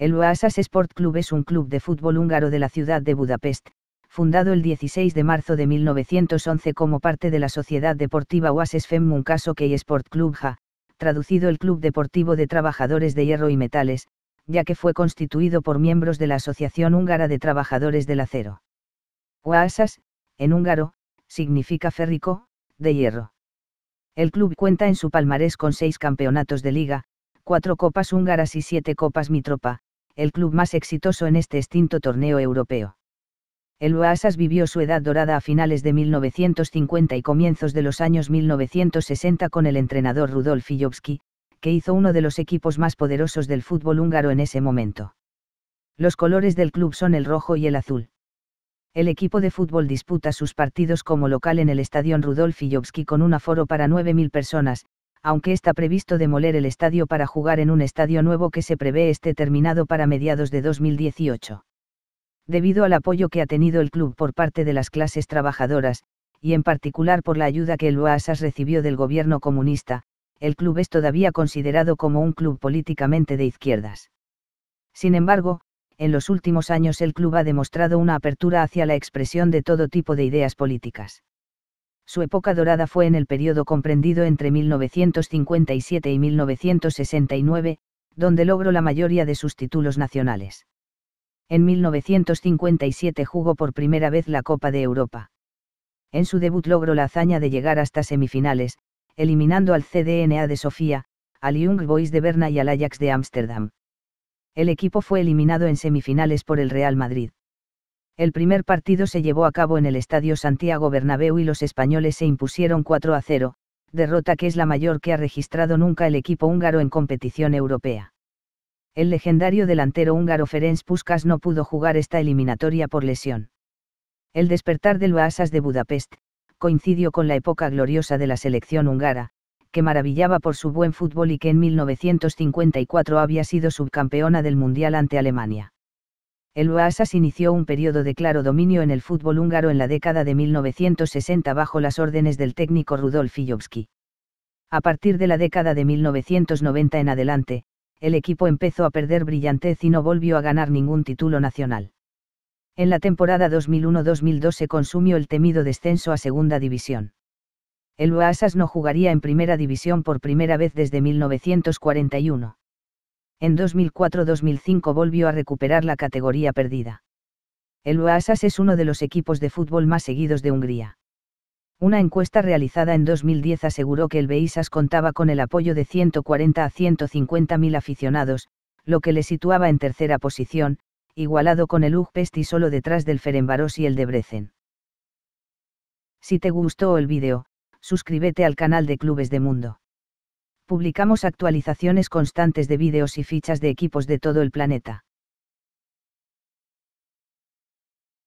El Oasas Sport Club es un club de fútbol húngaro de la ciudad de Budapest, fundado el 16 de marzo de 1911 como parte de la sociedad deportiva Oases Fem Munkaso Sport Club Ha traducido el Club Deportivo de Trabajadores de Hierro y Metales, ya que fue constituido por miembros de la Asociación Húngara de Trabajadores del Acero. Oasas, en húngaro, significa férrico, de hierro. El club cuenta en su palmarés con seis campeonatos de liga, cuatro copas húngaras y siete copas mitropa, el club más exitoso en este extinto torneo europeo. El Oasas vivió su edad dorada a finales de 1950 y comienzos de los años 1960 con el entrenador Rudolf Ijovski, que hizo uno de los equipos más poderosos del fútbol húngaro en ese momento. Los colores del club son el rojo y el azul. El equipo de fútbol disputa sus partidos como local en el Estadio Rudolf Ijovski con un aforo para 9.000 personas, aunque está previsto demoler el estadio para jugar en un estadio nuevo que se prevé esté terminado para mediados de 2018 debido al apoyo que ha tenido el club por parte de las clases trabajadoras, y en particular por la ayuda que el OASAS recibió del gobierno comunista, el club es todavía considerado como un club políticamente de izquierdas. Sin embargo, en los últimos años el club ha demostrado una apertura hacia la expresión de todo tipo de ideas políticas. Su época dorada fue en el periodo comprendido entre 1957 y 1969, donde logró la mayoría de sus títulos nacionales. En 1957 jugó por primera vez la Copa de Europa. En su debut logró la hazaña de llegar hasta semifinales, eliminando al CDNA de Sofía, al Young Boys de Berna y al Ajax de Ámsterdam. El equipo fue eliminado en semifinales por el Real Madrid. El primer partido se llevó a cabo en el Estadio Santiago Bernabéu y los españoles se impusieron 4 a 0, derrota que es la mayor que ha registrado nunca el equipo húngaro en competición europea. El legendario delantero húngaro Ferenc Puskas no pudo jugar esta eliminatoria por lesión. El despertar del Oasas de Budapest coincidió con la época gloriosa de la selección húngara, que maravillaba por su buen fútbol y que en 1954 había sido subcampeona del Mundial ante Alemania el Oasas inició un periodo de claro dominio en el fútbol húngaro en la década de 1960 bajo las órdenes del técnico Rudolf Ijovski. A partir de la década de 1990 en adelante, el equipo empezó a perder brillantez y no volvió a ganar ningún título nacional. En la temporada 2001-2002 se consumió el temido descenso a Segunda División. El Oasas no jugaría en Primera División por primera vez desde 1941. En 2004-2005 volvió a recuperar la categoría perdida. El Oasas es uno de los equipos de fútbol más seguidos de Hungría. Una encuesta realizada en 2010 aseguró que el Beisas contaba con el apoyo de 140 a 150 mil aficionados, lo que le situaba en tercera posición, igualado con el Ujpest y solo detrás del Ferenbaros y el de Brecen. Si te gustó el vídeo, suscríbete al canal de Clubes de Mundo. Publicamos actualizaciones constantes de vídeos y fichas de equipos de todo el planeta.